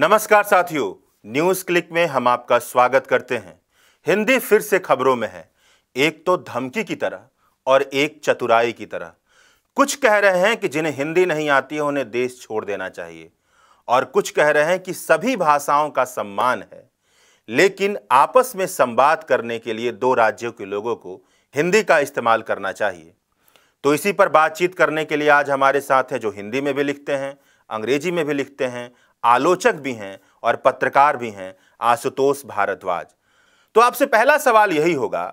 नमस्कार साथियों news click में हम आपका स्वागत करते हैं हिंदी फिर से खबरों में है एक तो धमकी की तरह और एक चतुराई की तरह कुछ कह रहे हैं कि जिन्हें हिंदी नहीं आती है उन्हें देश छोड़ देना चाहिए और कुछ कह रहे हैं कि सभी भाषाओं का सम्मान है लेकिन आपस में संवाद करने के लिए दो राज्यों के लोगों को हिंदी का इस्तेमाल करना चाहिए तो इसी पर बातचीत करने के लिए आज हमारे साथ हैं जो हिंदी में भी लिखते हैं अंग्रेजी में भी लिखते हैं आलोचक भी हैं और पत्रकार भी हैं आशुतोष भारद्वाज तो आपसे पहला सवाल यही होगा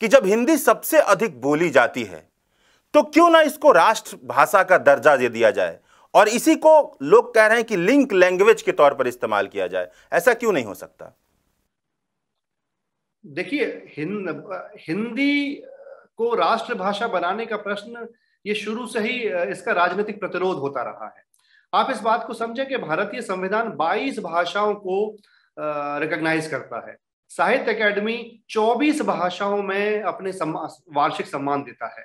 कि जब हिंदी सबसे अधिक बोली जाती है तो क्यों ना इसको राष्ट्रभाषा का दर्जा दे दिया जाए और इसी को लोग कह रहे हैं कि लिंक लैंग्वेज के तौर पर इस्तेमाल किया जाए ऐसा क्यों नहीं हो सकता देखिए हिंद, हिंदी को राष्ट्रभाषा बनाने का प्रश्न ये शुरू से ही इसका राजनीतिक प्रतिरोध होता रहा है आप इस बात को समझें कि भारतीय संविधान 22 भाषाओं को रिकॉग्नाइज करता है साहित्य अकेडमी 24 भाषाओं में अपने सम्मा, वार्षिक सम्मान देता है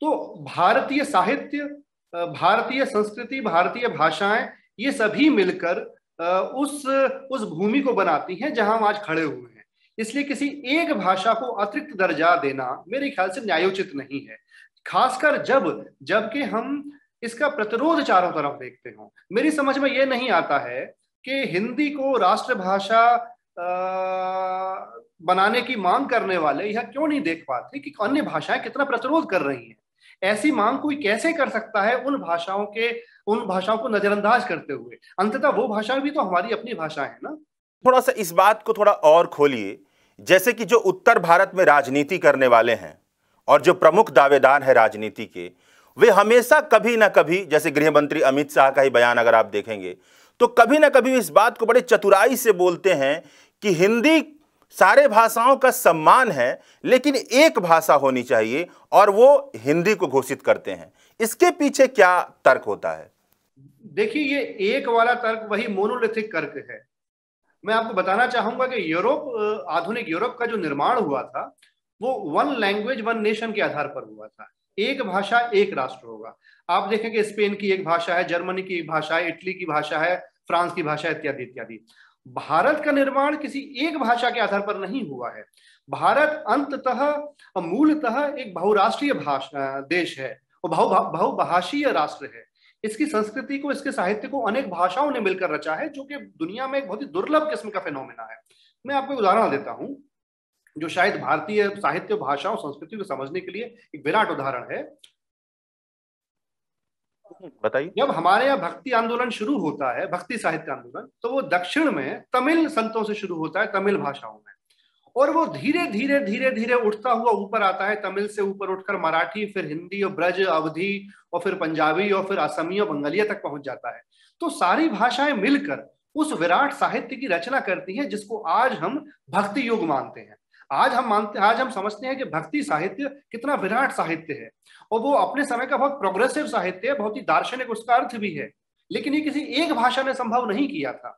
तो भारतीय साहित्य भारतीय संस्कृति भारतीय भाषाएं ये सभी मिलकर उस उस भूमि को बनाती हैं जहां हम आज खड़े हुए हैं इसलिए किसी एक भाषा को अतिरिक्त दर्जा देना मेरे ख्याल से न्यायोचित नहीं है खासकर जब जबकि हम इसका प्रतिरोध चारों तरफ देखते हो मेरी समझ में ये नहीं आता है कि हिंदी को राष्ट्रभाषा बनाने की मांग करने वाले यह क्यों नहीं देख पाते कि अन्य भाषाएं कितना प्रतिरोध कर रही हैं ऐसी मांग कोई कैसे कर सकता है उन भाषाओं के उन भाषाओं को नजरअंदाज करते हुए अंततः वो भाषाएं भी तो हमारी अपनी भाषा है ना थोड़ा सा इस बात को थोड़ा और खोलिए जैसे कि जो उत्तर भारत में राजनीति करने वाले हैं और जो प्रमुख दावेदार है राजनीति के वे हमेशा कभी ना कभी जैसे गृह मंत्री अमित शाह का ही बयान अगर आप देखेंगे तो कभी ना कभी इस बात को बड़े चतुराई से बोलते हैं कि हिंदी सारे भाषाओं का सम्मान है लेकिन एक भाषा होनी चाहिए और वो हिंदी को घोषित करते हैं इसके पीछे क्या तर्क होता है देखिए ये एक वाला तर्क वही मोनोलिथिक तर्क है मैं आपको बताना चाहूंगा कि यूरोप आधुनिक यूरोप का जो निर्माण हुआ था वो वन लैंग्वेज वन नेशन के आधार पर हुआ था एक भाषा एक राष्ट्र होगा आप देखेंगे स्पेन की एक भाषा है जर्मनी की भाषा है इटली की भाषा है फ्रांस की भाषा इत्यादि इत्यादि भारत का निर्माण किसी एक भाषा के आधार पर नहीं हुआ है भारत अंततः मूलतः एक बहुराष्ट्रीय भाषा देश है और बहुभाषीय राष्ट्र है इसकी संस्कृति को इसके साहित्य को अनेक भाषाओं ने मिलकर रचा है जो कि दुनिया में एक बहुत ही दुर्लभ किस्म का फेनोमिना है मैं आपको उदाहरण देता हूँ जो शायद भारतीय साहित्य भाषाओं संस्कृति को समझने के लिए एक विराट उदाहरण है बताइए जब हमारे यहाँ भक्ति आंदोलन शुरू होता है भक्ति साहित्य आंदोलन तो वो दक्षिण में तमिल संतों से शुरू होता है तमिल भाषाओं में और वो धीरे धीरे धीरे धीरे उठता हुआ ऊपर आता है तमिल से ऊपर उठकर मराठी फिर हिंदी और ब्रज अवधि और फिर पंजाबी और फिर असमी और बंगालिया तक पहुंच जाता है तो सारी भाषाएं मिलकर उस विराट साहित्य की रचना करती है जिसको आज हम भक्ति युग मानते हैं आज हम मानते आज हम समझते हैं कि भक्ति साहित्य कितना विराट साहित्य है और वो अपने समय का बहुत प्रोग्रेसिव साहित्य है बहुत ही दार्शनिक उसका अर्थ भी है लेकिन ये किसी एक भाषा ने संभव नहीं किया था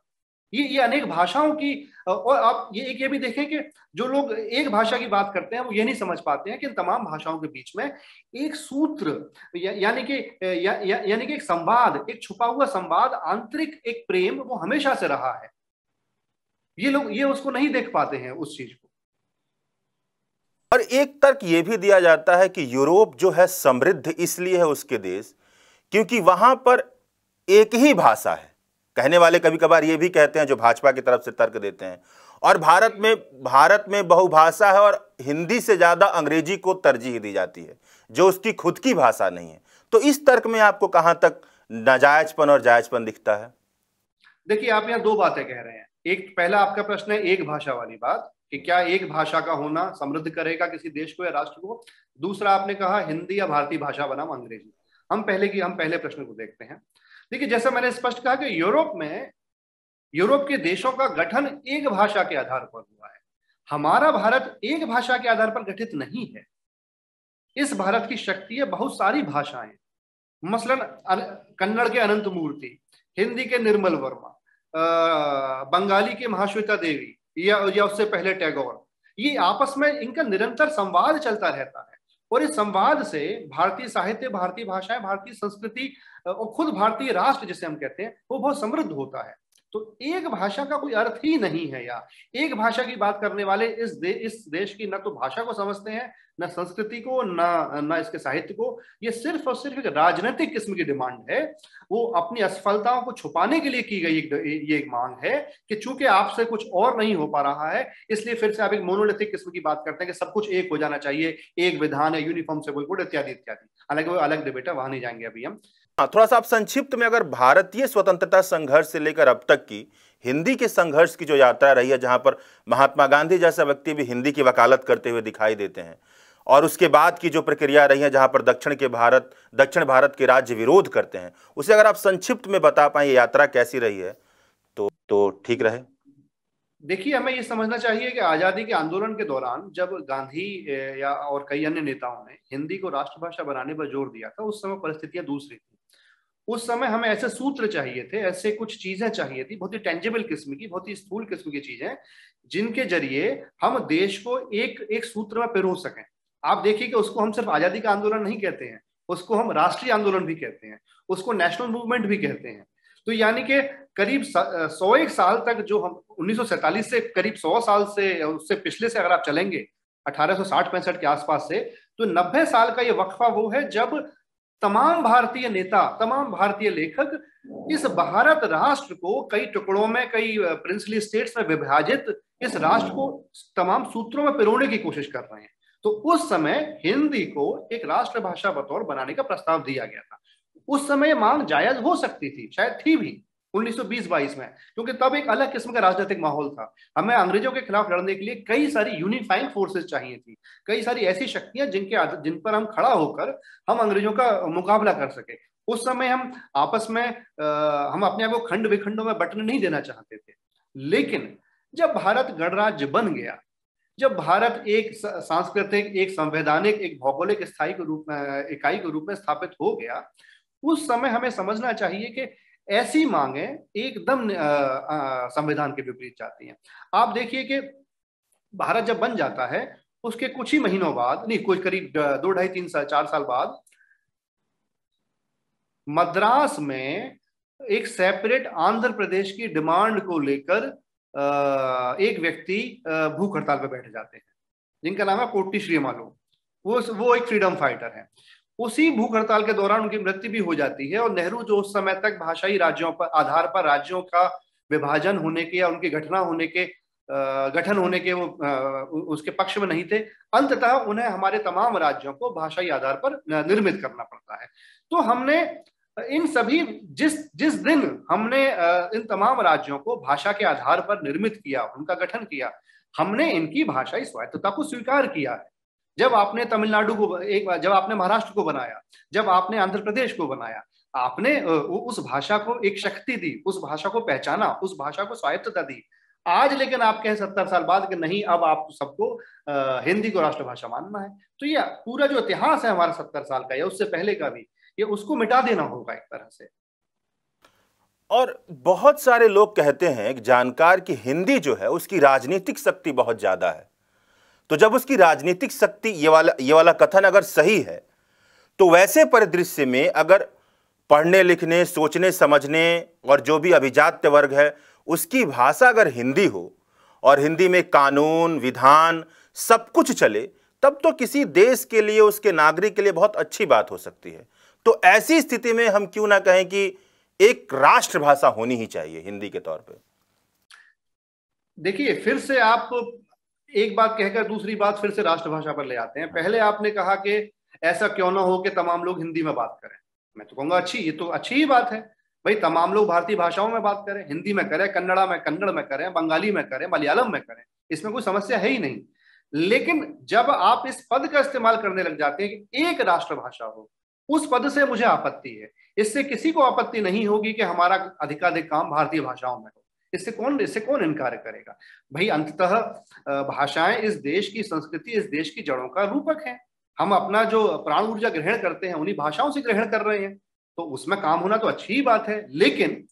ये ये अनेक भाषाओं की और आप ये एक ये भी देखें कि जो लोग एक भाषा की बात करते हैं वो ये नहीं समझ पाते हैं कि इन तमाम भाषाओं के बीच में एक सूत्र या, यानी कि या, या, यानी कि एक संवाद एक छुपा हुआ संवाद आंतरिक एक प्रेम वो हमेशा से रहा है ये लोग ये उसको नहीं देख पाते हैं उस चीज को और एक तर्क ये भी दिया जाता है कि यूरोप जो है समृद्ध इसलिए है उसके देश क्योंकि वहां पर एक ही भाषा है कहने वाले कभी कभार ये भी कहते हैं जो भाजपा की तरफ से तर्क देते हैं और भारत में भारत में बहुभाषा है और हिंदी से ज़्यादा अंग्रेजी को तरजीह दी जाती है जो उसकी खुद की भाषा नहीं है तो इस तर्क में आपको कहाँ तक नाजायजपन और जायजपन दिखता है देखिए आप यहाँ दो बातें कह रहे हैं एक पहला आपका प्रश्न है एक भाषा वाली बात कि क्या एक भाषा का होना समृद्ध करेगा किसी देश को या राष्ट्र को दूसरा आपने कहा हिंदी या भारतीय भाषा बनाम अंग्रेजी हम पहले की हम पहले प्रश्न को देखते हैं देखिए जैसे मैंने स्पष्ट कहा कि यूरोप में यूरोप के देशों का गठन एक भाषा के आधार पर हुआ है हमारा भारत एक भाषा के आधार पर गठित नहीं है इस भारत की शक्ति है बहुत सारी भाषाएं मसलन कन्नड़ के अनंत मूर्ति हिंदी के निर्मल वर्मा बंगाली के महाश्वेता देवी या या उससे पहले टैगोर ये आपस में इनका निरंतर संवाद चलता रहता है और इस संवाद से भारतीय साहित्य भारतीय भाषाएं भारतीय संस्कृति और खुद भारतीय राष्ट्र जिसे हम कहते हैं वो बहुत समृद्ध होता है तो एक भाषा का कोई अर्थ ही नहीं है यार एक भाषा की बात करने वाले इस दे, इस देश की न तो भाषा को समझते हैं न संस्कृति को न न इसके साहित्य को ये सिर्फ और सिर्फ एक राजनीतिक किस्म की डिमांड है वो अपनी असफलताओं को छुपाने के लिए की गई एक ये एक मांग है कि चूंकि आपसे कुछ और नहीं हो पा रहा है इसलिए फिर से आप एक मोनोलिथिक किस्म की बात करते हैं कि सब कुछ एक हो जाना चाहिए एक विधान है यूनिफॉर्म से बिल्कुल इत्यादि इत्यादि हालांकि वो अलग डिबेट है वहां नहीं जाएंगे अभी हम हाँ, थोड़ा सा आप संक्षिप्त में अगर भारतीय स्वतंत्रता संघर्ष से लेकर अब तक की हिंदी के संघर्ष की जो यात्रा रही है जहां पर महात्मा गांधी जैसा व्यक्ति भी हिंदी की वकालत करते हुए दिखाई देते हैं और उसके बाद की जो प्रक्रिया रही है जहां पर दक्षिण के भारत दक्षिण भारत के राज्य विरोध करते हैं उसे अगर आप संक्षिप्त में बता पाए यात्रा कैसी रही है तो तो ठीक रहे देखिए हमें ये समझना चाहिए कि आज़ादी के आंदोलन के दौरान जब गांधी या और कई अन्य नेताओं ने हिंदी को राष्ट्रभाषा बनाने पर जोर दिया था उस समय परिस्थितियां दूसरी थी उस समय हमें ऐसे सूत्र चाहिए थे ऐसे कुछ चीजें चाहिए थी बहुत ही टेंजेबल किस्म की बहुत ही स्थूल किस्म की चीजें जिनके जरिए हम देश को एक एक सूत्र में पिरो सकें आप देखिए कि उसको हम सिर्फ आजादी का आंदोलन नहीं कहते हैं उसको हम राष्ट्रीय आंदोलन भी कहते हैं उसको नेशनल मूवमेंट भी कहते हैं तो यानी कि करीब सौ एक साल तक जो हम उन्नीस से करीब सौ साल से उससे पिछले से अगर आप चलेंगे अठारह पैंसठ के आसपास से तो 90 साल का ये वक्फा वो है जब तमाम भारतीय नेता तमाम भारतीय लेखक इस भारत राष्ट्र को कई टुकड़ों में कई प्रिंसली स्टेट्स में विभाजित इस राष्ट्र को तमाम सूत्रों में पिरोने की कोशिश कर रहे हैं तो उस समय हिंदी को एक राष्ट्रभाषा बतौर बनाने का प्रस्ताव दिया गया था उस समय मांग जायज हो सकती थी शायद थी भी 1920-22 में क्योंकि तब एक अलग किस्म का राजनीतिक माहौल था हमें अंग्रेजों के खिलाफ लड़ने के लिए कई सारी यूनिफाइंग फोर्सेस चाहिए थी कई सारी ऐसी शक्तियां जिनके जिन पर हम खड़ा होकर हम अंग्रेजों का मुकाबला कर सके उस समय हम आपस में आ, हम अपने आप को खंड विखंडों में बटने नहीं देना चाहते थे लेकिन जब भारत गणराज्य बन गया जब भारत एक सांस्कृतिक एक संवैधानिक एक भौगोलिक स्थायी के रूप में इकाई के रूप में स्थापित हो गया उस समय हमें समझना चाहिए कि ऐसी मांगे एकदम संविधान के विपरीत जाती हैं आप देखिए कि भारत जब बन जाता है उसके कुछ ही महीनों बाद नहीं कुछ करीब दो ढाई तीन साल चार साल बाद मद्रास में एक सेपरेट आंध्र प्रदेश की डिमांड को लेकर एक व्यक्ति भूख हड़ताल पर बैठ जाते हैं जिनका नाम है कोटी श्रीमालो वो वो एक फ्रीडम फाइटर है उसी भूख हड़ताल के दौरान उनकी मृत्यु भी हो जाती है और नेहरू जो उस समय तक भाषाई राज्यों पर आधार पर राज्यों का विभाजन होने के या उनकी घटना होने के गठन होने के वो उसके पक्ष में नहीं थे अंततः उन्हें हमारे तमाम राज्यों को भाषाई आधार पर निर्मित करना पड़ता है तो हमने इन सभी जिस जिस दिन हमने इन तमाम राज्यों को भाषा के आधार पर निर्मित किया उनका गठन किया हमने इनकी भाषाई स्वायत्तता को स्वीकार किया है जब आपने तमिलनाडु को एक बार जब आपने महाराष्ट्र को बनाया जब आपने आंध्र प्रदेश को बनाया आपने उस भाषा को एक शक्ति दी उस भाषा को पहचाना उस भाषा को स्वायत्तता दी आज लेकिन आप कहें सत्तर साल बाद कि नहीं अब आप सबको हिंदी को राष्ट्रभाषा मानना है तो यह पूरा जो इतिहास है हमारा सत्तर साल का या उससे पहले का भी ये उसको मिटा देना होगा एक तरह से और बहुत सारे लोग कहते हैं जानकार की हिंदी जो है उसकी राजनीतिक शक्ति बहुत ज्यादा है तो जब उसकी राजनीतिक शक्ति ये वाला ये वाला कथन अगर सही है तो वैसे परिदृश्य में अगर पढ़ने लिखने सोचने समझने और जो भी अभिजात वर्ग है उसकी भाषा अगर हिंदी हो और हिंदी में कानून विधान सब कुछ चले तब तो किसी देश के लिए उसके नागरिक के लिए बहुत अच्छी बात हो सकती है तो ऐसी स्थिति में हम क्यों ना कहें कि एक राष्ट्रभाषा होनी ही चाहिए हिंदी के तौर पे देखिए फिर से आप एक बात कहकर दूसरी बात फिर से राष्ट्रभाषा पर ले आते हैं पहले आपने कहा कि ऐसा क्यों ना हो कि तमाम लोग हिंदी में बात करें मैं तो कहूंगा अच्छी ये तो अच्छी ही बात है भाई तमाम लोग भारतीय भाषाओं में बात करें हिंदी में करें कन्नड़ा में कन्नड़ में करें बंगाली में करें मलयालम में करें इसमें कोई समस्या है ही नहीं लेकिन जब आप इस पद का इस्तेमाल करने लग जाते हैं कि एक राष्ट्रभाषा हो उस पद से मुझे आपत्ति है इससे किसी को आपत्ति नहीं होगी कि हमारा अधिकाधिक काम भारतीय भाषाओं में हो इससे कौन इससे कौन इनकार करेगा भाई अंततः भाषाएं इस देश की संस्कृति इस देश की जड़ों का रूपक है हम अपना जो प्राण ऊर्जा ग्रहण करते हैं उन्हीं भाषाओं से ग्रहण कर रहे हैं तो उसमें काम होना तो अच्छी ही बात है लेकिन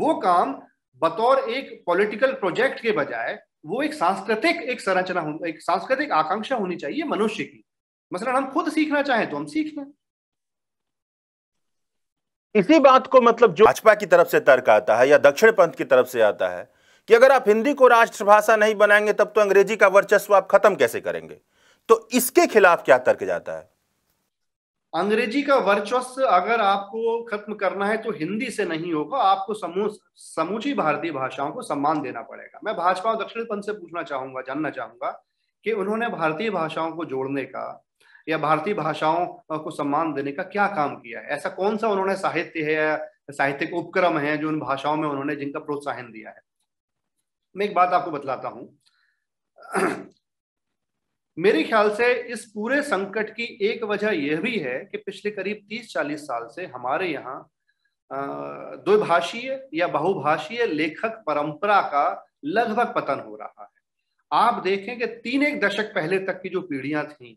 वो काम बतौर एक पॉलिटिकल प्रोजेक्ट के बजाय वो एक सांस्कृतिक एक संरचना एक सांस्कृतिक आकांक्षा होनी चाहिए मनुष्य की मसलन हम खुद सीखना चाहें तो हम सीख लें इसी बात को मतलब जो भाजपा की तरफ से तर्क आता है या दक्षिण पंथ की तरफ से आता है कि अगर आप हिंदी को राष्ट्रभाषा नहीं बनाएंगे तब तो अंग्रेजी का वर्चस्व आप खत्म कैसे करेंगे तो इसके खिलाफ क्या तर्क जाता है अंग्रेजी का वर्चस्व अगर आपको खत्म करना है तो हिंदी से नहीं होगा आपको समू समूची भारतीय भाषाओं को सम्मान देना पड़ेगा मैं भाजपा और दक्षिण पंथ से पूछना चाहूंगा जानना चाहूंगा कि उन्होंने भारतीय भाषाओं को जोड़ने का या भारतीय भाषाओं को सम्मान देने का क्या काम किया है ऐसा कौन सा उन्होंने साहित्य है या साहित्यिक उपक्रम है जो उन भाषाओं में उन्होंने जिनका प्रोत्साहन दिया है मैं एक बात आपको बतलाता हूं मेरे ख्याल से इस पूरे संकट की एक वजह यह भी है कि पिछले करीब 30-40 साल से हमारे यहाँ द्विभाषीय या बहुभाषीय लेखक परंपरा का लगभग पतन हो रहा है आप देखें कि तीन एक दशक पहले तक की जो पीढ़ियां थीं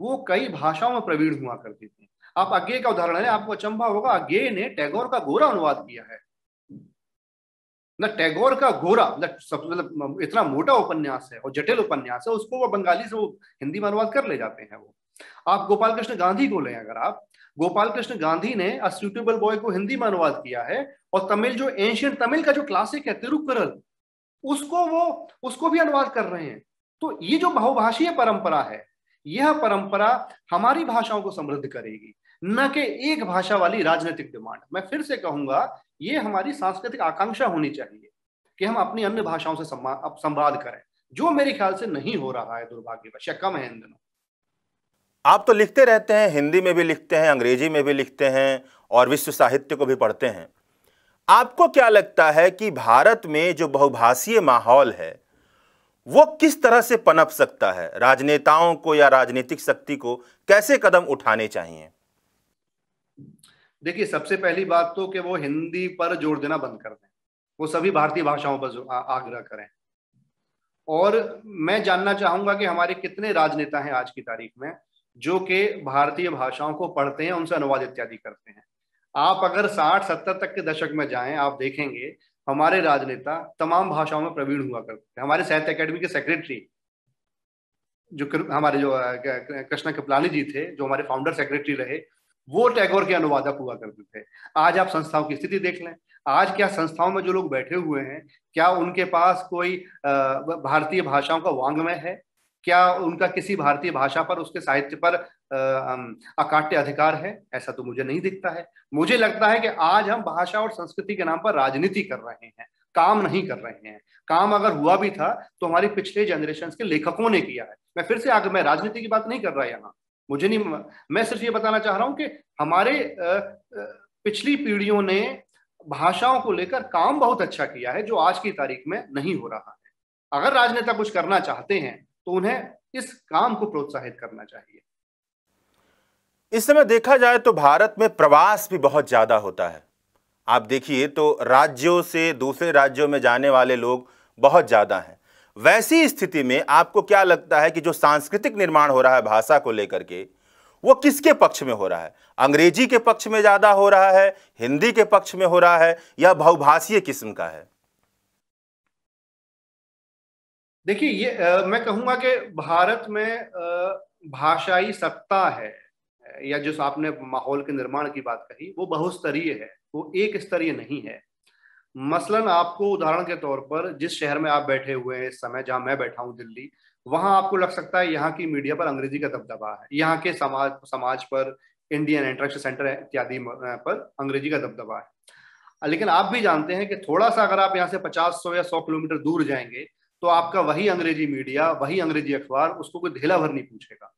वो कई भाषाओं में प्रवीण हुआ करते थे आप अज्ञे का उदाहरण है आपको अचंभा होगा अज्ञे ने टैगोर का गोरा अनुवाद किया है न टैगोर का गोरा मतलब इतना मोटा उपन्यास है और जटिल उपन्यास है उसको वो बंगाली से वो हिंदी में अनुवाद कर ले जाते हैं वो आप गोपाल कृष्ण गांधी को लें अगर आप गोपाल कृष्ण गांधी ने अस्यूटेबल बॉय को हिंदी में अनुवाद किया है और तमिल जो एंशियंट तमिल का जो क्लासिक है तिरुकरल उसको वो उसको भी अनुवाद कर रहे हैं तो ये जो बहुभाषीय परंपरा है यह परंपरा हमारी भाषाओं को समृद्ध करेगी न कि एक भाषा वाली राजनीतिक डिमांड मैं फिर से कहूंगा ये हमारी सांस्कृतिक आकांक्षा होनी चाहिए कि हम अपनी अन्य भाषाओं से संवाद करें जो मेरे ख्याल से नहीं हो रहा है दुर्भाग्यवश या कम है इन दिनों आप तो लिखते रहते हैं हिंदी में भी लिखते हैं अंग्रेजी में भी लिखते हैं और विश्व साहित्य को भी पढ़ते हैं आपको क्या लगता है कि भारत में जो बहुभाषीय माहौल है वो किस तरह से पनप सकता है राजनेताओं को या राजनीतिक शक्ति को कैसे कदम उठाने चाहिए देखिए सबसे पहली बात तो कि वो हिंदी पर जोर देना बंद कर दें वो सभी भारतीय भाषाओं पर आग्रह करें और मैं जानना चाहूंगा कि हमारे कितने राजनेता हैं आज की तारीख में जो कि भारतीय भाषाओं को पढ़ते हैं उनसे अनुवाद इत्यादि करते हैं आप अगर साठ सत्तर तक के दशक में जाएं आप देखेंगे हमारे राजनेता तमाम भाषाओं में प्रवीण हुआ करते थे हमारे साहित्य अकेडमी के सेक्रेटरी जो हमारे जो कृष्णा कपलानी जी थे जो हमारे फाउंडर सेक्रेटरी रहे वो टैगोर के अनुवादक हुआ करते थे आज आप संस्थाओं की स्थिति देख लें आज क्या संस्थाओं में जो लोग बैठे हुए हैं क्या उनके पास कोई भारतीय भाषाओं का वांग्मय है क्या उनका किसी भारतीय भाषा पर उसके साहित्य पर अकाट्य अधिकार है ऐसा तो मुझे नहीं दिखता है मुझे लगता है कि आज हम भाषा और संस्कृति के नाम पर राजनीति कर रहे हैं काम नहीं कर रहे हैं काम अगर हुआ भी था तो हमारी पिछले जनरेशन के लेखकों ने किया है मैं फिर से आगे मैं राजनीति की बात नहीं कर रहा यहाँ मुझे नहीं मैं सिर्फ ये बताना चाह रहा हूँ कि हमारे पिछली पीढ़ियों ने भाषाओं को लेकर काम बहुत अच्छा किया है जो आज की तारीख में नहीं हो रहा है अगर राजनेता कुछ करना चाहते हैं तो उन्हें इस काम को प्रोत्साहित करना चाहिए इस समय देखा जाए तो भारत में प्रवास भी बहुत ज़्यादा होता है आप देखिए तो राज्यों से दूसरे राज्यों में जाने वाले लोग बहुत ज़्यादा हैं वैसी स्थिति में आपको क्या लगता है कि जो सांस्कृतिक निर्माण हो रहा है भाषा को लेकर के वो किसके पक्ष में हो रहा है अंग्रेजी के पक्ष में ज़्यादा हो रहा है हिंदी के पक्ष में हो रहा है या बहुभाषीय किस्म का है देखिए ये आ, मैं कहूँगा कि भारत में भाषाई सत्ता है या जो आपने माहौल के निर्माण की बात कही वो बहुस्तरीय है वो एक स्तरीय नहीं है मसलन आपको उदाहरण के तौर पर जिस शहर में आप बैठे हुए हैं इस समय जहाँ मैं बैठा हूँ दिल्ली वहां आपको लग सकता है यहाँ की मीडिया पर अंग्रेजी का दबदबा है यहाँ के समाज समाज पर इंडियन इंटरेक्शन सेंटर इत्यादि पर अंग्रेजी का दबदबा है लेकिन आप भी जानते हैं कि थोड़ा सा अगर आप यहाँ से 50 सौ या 100 किलोमीटर दूर जाएंगे तो आपका वही अंग्रेजी मीडिया वही अंग्रेजी अखबार उसको कोई ढेला भर नहीं पूछेगा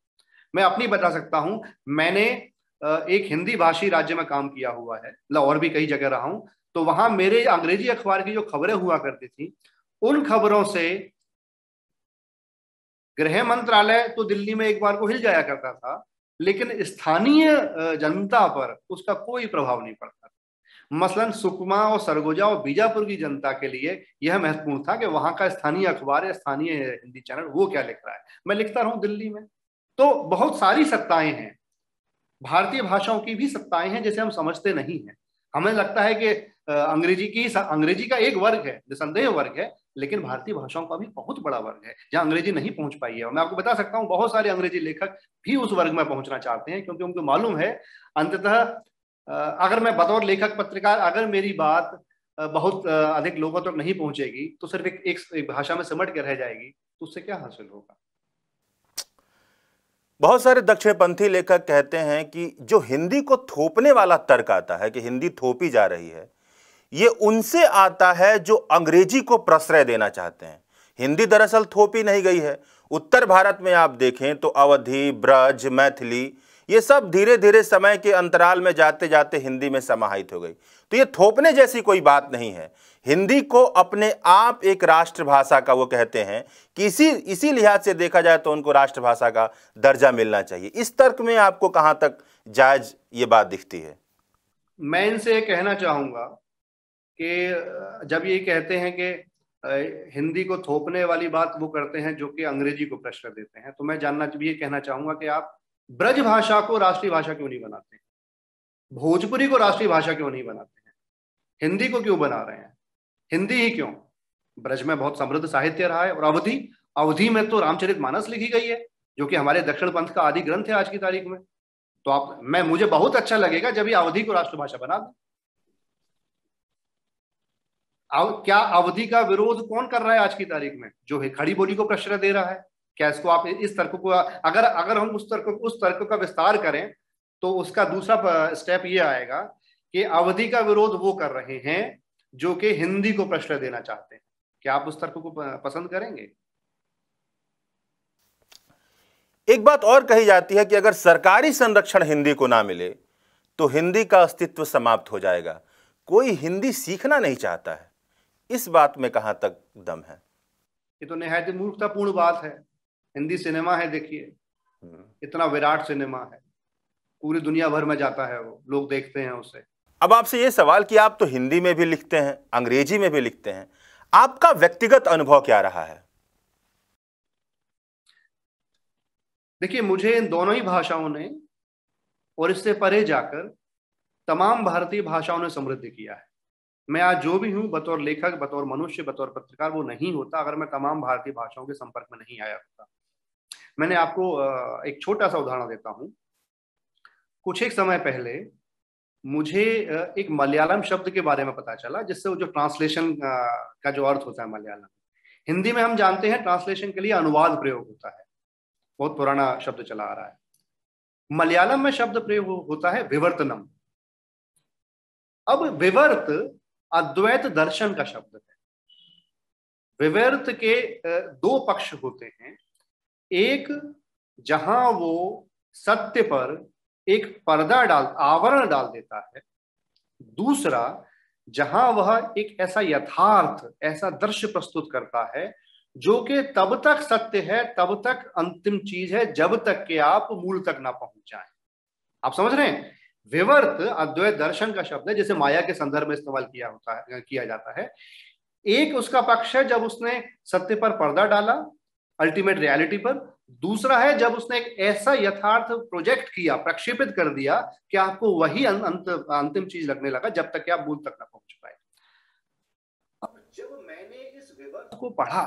मैं अपनी बता सकता हूं मैंने एक हिंदी भाषी राज्य में काम किया हुआ है मतलब और भी कई जगह रहा हूं तो वहां मेरे अंग्रेजी अखबार की जो खबरें हुआ करती थी उन खबरों से गृह मंत्रालय तो दिल्ली में एक बार को हिल जाया करता था लेकिन स्थानीय जनता पर उसका कोई प्रभाव नहीं पड़ता मसलन सुकमा और सरगोजा और बीजापुर की जनता के लिए यह महत्वपूर्ण था कि वहां का स्थानीय अखबार या स्थानीय हिंदी चैनल वो क्या लिख रहा है मैं लिखता रहा दिल्ली में तो बहुत सारी सत्ताएं हैं भारतीय भाषाओं की भी सत्ताएं हैं जैसे हम समझते नहीं हैं हमें लगता है कि अंग्रेजी की अंग्रेजी का एक वर्ग है निसंदेह वर्ग है लेकिन भारतीय भाषाओं का भी बहुत बड़ा वर्ग है जहाँ अंग्रेजी नहीं पहुंच पाई है और मैं आपको बता सकता हूँ बहुत सारे अंग्रेजी लेखक भी उस वर्ग में पहुंचना चाहते हैं क्योंकि उनको मालूम है अंततः अगर मैं बतौर लेखक पत्रकार अगर मेरी बात बहुत अधिक लोगों तक तो नहीं पहुंचेगी तो सिर्फ एक, एक, भाषा में सिमट के रह जाएगी तो उससे क्या हासिल होगा बहुत सारे दक्षिणपंथी लेखक कहते हैं कि जो हिंदी को थोपने वाला तर्क आता है कि हिंदी थोपी जा रही है ये उनसे आता है जो अंग्रेजी को प्रश्रय देना चाहते हैं हिंदी दरअसल थोपी नहीं गई है उत्तर भारत में आप देखें तो अवधि ब्रज मैथिली ये सब धीरे धीरे समय के अंतराल में जाते जाते हिंदी में समाहित हो गई तो ये थोपने जैसी कोई बात नहीं है हिंदी को अपने आप एक राष्ट्रभाषा का वो कहते हैं कि इसी इसी लिहाज से देखा जाए तो उनको राष्ट्रभाषा का दर्जा मिलना चाहिए इस तर्क में आपको कहाँ तक जायज ये बात दिखती है मैं इनसे कहना चाहूँगा कि जब ये कहते हैं कि हिंदी को थोपने वाली बात वो करते हैं जो कि अंग्रेजी को प्रश्न देते हैं तो मैं जानना ये कहना चाहूँगा कि आप ब्रज भाषा को राष्ट्रीय भाषा क्यों नहीं बनाते भोजपुरी को राष्ट्रीय भाषा क्यों नहीं बनाते हैं हिंदी को क्यों बना रहे हैं हिंदी ही क्यों ब्रज में बहुत समृद्ध साहित्य रहा है और अवधि अवधि में तो रामचरित मानस लिखी गई है जो कि हमारे दक्षिण पंथ का आदि ग्रंथ है आज की तारीख में तो आप मैं मुझे बहुत अच्छा लगेगा जब ये अवधि को राष्ट्रभाषा बना दें क्या अवधि का विरोध कौन कर रहा है आज की तारीख में जो खड़ी बोली को प्रश्रय दे रहा है क्या इसको आप इस तर्क को अगर अगर हम उस तर्क उस तर्क का विस्तार करें तो उसका दूसरा स्टेप ये आएगा कि अवधि का विरोध वो कर रहे हैं जो कि हिंदी को प्रश्न देना चाहते हैं क्या आप उस तर्क को पसंद करेंगे एक बात और कही जाती है कि अगर सरकारी संरक्षण हिंदी को ना मिले तो हिंदी का अस्तित्व समाप्त हो जाएगा कोई हिंदी सीखना नहीं चाहता है इस बात में कहां तक दम है ये तो नहायत मूर्खतापूर्ण बात है हिंदी सिनेमा है देखिए हाँ। इतना विराट सिनेमा है पूरी दुनिया भर में जाता है वो लोग देखते हैं उसे अब आपसे ये सवाल कि आप तो हिंदी में भी लिखते हैं अंग्रेजी में भी लिखते हैं आपका व्यक्तिगत अनुभव क्या रहा है देखिए मुझे इन दोनों ही भाषाओं ने और इससे परे जाकर तमाम भारतीय भाषाओं ने समृद्ध किया है मैं आज जो भी हूँ बतौर लेखक बतौर मनुष्य बतौर पत्रकार वो नहीं होता अगर मैं तमाम भारतीय भाषाओं के संपर्क में नहीं आया होता मैंने आपको एक छोटा सा उदाहरण देता हूँ कुछ एक समय पहले मुझे एक मलयालम शब्द के बारे में पता चला जिससे वो जो ट्रांसलेशन का जो अर्थ होता है मलयालम हिंदी में हम जानते हैं ट्रांसलेशन के लिए अनुवाद प्रयोग होता है बहुत पुराना शब्द चला आ रहा है मलयालम में शब्द प्रयोग होता है विवर्तनम अब विवर्त अद्वैत दर्शन का शब्द है विवर्त के दो पक्ष होते हैं एक जहां वो सत्य पर एक पर्दा डाल आवरण डाल देता है दूसरा जहां वह एक ऐसा यथार्थ ऐसा दृश्य प्रस्तुत करता है जो कि तब तक सत्य है तब तक अंतिम चीज है जब तक कि आप मूल तक ना पहुंच जाए आप समझ रहे हैं विवर्त अद्वैत दर्शन का शब्द है जिसे माया के संदर्भ में इस्तेमाल किया होता है किया जाता है एक उसका पक्ष है जब उसने सत्य पर पर्दा डाला अल्टीमेट रियलिटी पर दूसरा है जब उसने एक ऐसा यथार्थ प्रोजेक्ट किया प्रक्षेपित कर दिया कि आपको वही अं-, अंत अंतिम चीज लगने लगा जब तक कि आप मूल तक ना पहुंच पाए जब मैंने इस विवर्त को पढ़ा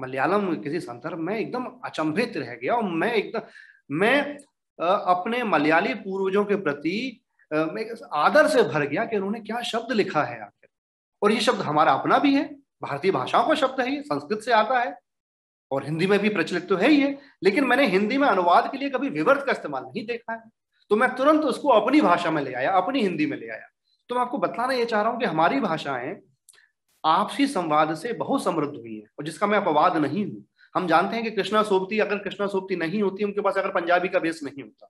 मलयालम किसी संदर्भ में एकदम अचंभित रह गया और मैं एकदम मैं अपने मलयाली पूर्वजों के प्रति आदर से भर गया कि उन्होंने क्या शब्द लिखा है आखिर और ये शब्द हमारा अपना भी है भारतीय भाषाओं का शब्द है ये संस्कृत से आता है और हिंदी में भी प्रचलित तो है ही है लेकिन मैंने हिंदी में अनुवाद के लिए कभी विवर्त का इस्तेमाल नहीं देखा है तो मैं तुरंत उसको अपनी भाषा में ले आया अपनी हिंदी में ले आया तो मैं आपको बताना ये चाह रहा हूं कि हमारी भाषाएं आपसी संवाद से बहुत समृद्ध हुई है और जिसका मैं अपवाद नहीं हूँ हम जानते हैं कि कृष्णा सोपती अगर कृष्णा सोपती नहीं होती उनके पास अगर पंजाबी का बेस नहीं होता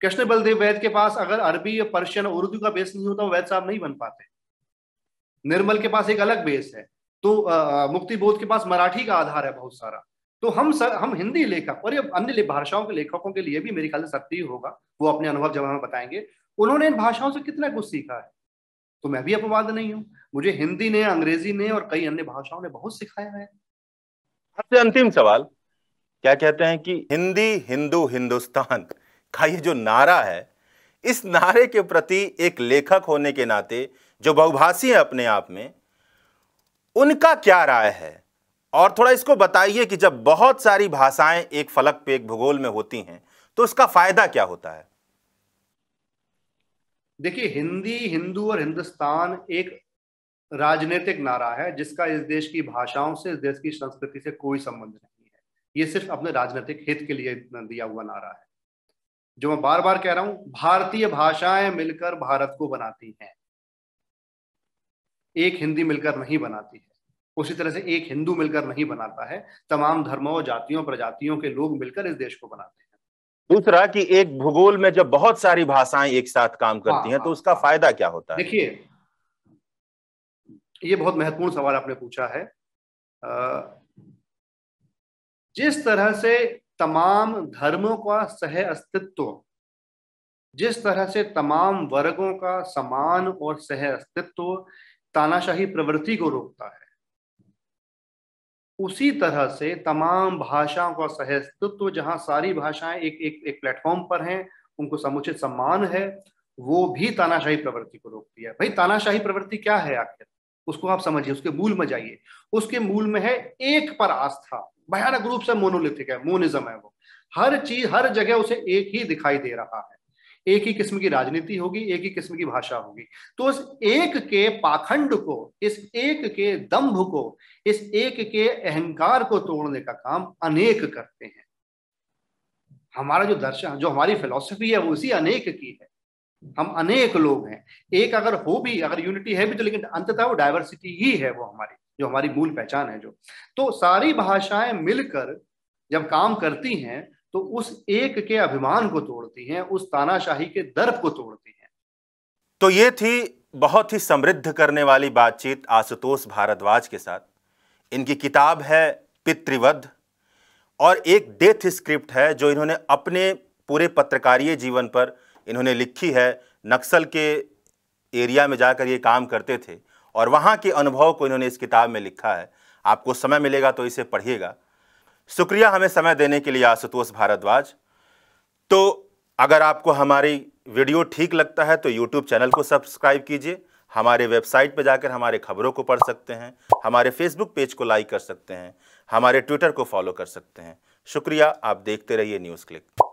कृष्ण बलदेव वैद के पास अगर अरबी पर्शियन उर्दू का बेस नहीं होता वो वैद साहब नहीं बन पाते निर्मल के पास एक अलग बेस है तो मुक्ति बोध के पास मराठी का आधार है बहुत सारा तो हम सर, हम हिंदी लेखक और ये अन्य भाषाओं के लेखकों के लिए भी मेरे ख्याल से सत्य होगा वो अपने अनुभव जब हमें बताएंगे उन्होंने इन भाषाओं से कितना कुछ सीखा है तो मैं भी अपवाद नहीं हूँ मुझे हिंदी ने अंग्रेजी ने और कई अन्य भाषाओं ने बहुत सिखाया है सबसे अंतिम सवाल क्या कहते हैं कि हिंदी हिंदू हिंदुस्तान का ये जो नारा है इस नारे के प्रति एक लेखक होने के नाते जो बहुभाषी हैं अपने आप में उनका क्या राय है और थोड़ा इसको बताइए कि जब बहुत सारी भाषाएं एक फलक पे एक भूगोल में होती हैं तो उसका फायदा क्या होता है देखिए हिंदी हिंदू और हिंदुस्तान एक राजनीतिक नारा है जिसका इस देश की भाषाओं से इस देश की संस्कृति से कोई संबंध नहीं है ये सिर्फ अपने राजनीतिक हित के लिए दिया हुआ नारा है जो मैं बार बार कह रहा हूं भारतीय भाषाएं मिलकर भारत को बनाती हैं एक हिंदी मिलकर नहीं बनाती है उसी तरह से एक हिंदू मिलकर नहीं बनाता है तमाम धर्मों जातियों प्रजातियों के लोग मिलकर इस देश को बनाते हैं दूसरा कि एक भूगोल में जब बहुत सारी भाषाएं एक साथ काम करती हाँ, हैं तो हाँ। उसका फायदा क्या होता है देखिए ये बहुत महत्वपूर्ण सवाल आपने पूछा है जिस तरह से तमाम धर्मों का सह अस्तित्व जिस तरह से तमाम वर्गों का समान और सह अस्तित्व तानाशाही प्रवृत्ति को रोकता है उसी तरह से तमाम भाषाओं का सह अस्तित्व जहां सारी भाषाएं एक एक एक प्लेटफॉर्म पर हैं उनको समुचित सम्मान है वो भी तानाशाही प्रवृत्ति को रोकती है भाई तानाशाही प्रवृत्ति क्या है आखिर उसको आप समझिए उसके मूल में जाइए उसके मूल में है एक पर आस्था भयानक रूप से मोनोलिथिक है मोनिज्म है वो हर चीज हर जगह उसे एक ही दिखाई दे रहा है एक ही किस्म की राजनीति होगी एक ही किस्म की भाषा होगी तो इस एक के पाखंड को इस एक के दंभ को इस एक के अहंकार को तोड़ने का काम अनेक करते हैं हमारा जो दर्शन जो हमारी फिलॉसफी है वो इसी अनेक की है हम अनेक लोग हैं एक अगर हो भी अगर यूनिटी है भी तो लेकिन अंततः वो डाइवर्सिटी ही है वो हमारी जो हमारी मूल पहचान है जो तो सारी भाषाएं मिलकर जब काम करती हैं तो उस एक के अभिमान को तोड़ती हैं उस तानाशाही के दर्प को तोड़ती हैं तो ये थी बहुत ही समृद्ध करने वाली बातचीत आशुतोष भारद्वाज के साथ इनकी किताब है पितृवध और एक डेथ स्क्रिप्ट है जो इन्होंने अपने पूरे पत्रकारीय जीवन पर इन्होंने लिखी है नक्सल के एरिया में जाकर ये काम करते थे और वहाँ के अनुभव को इन्होंने इस किताब में लिखा है आपको समय मिलेगा तो इसे पढ़िएगा शुक्रिया हमें समय देने के लिए आशुतोष भारद्वाज तो अगर आपको हमारी वीडियो ठीक लगता है तो यूट्यूब चैनल को सब्सक्राइब कीजिए हमारे वेबसाइट पर जाकर हमारे खबरों को पढ़ सकते हैं हमारे फेसबुक पेज को लाइक कर सकते हैं हमारे ट्विटर को फॉलो कर सकते हैं शुक्रिया आप देखते रहिए न्यूज़ क्लिक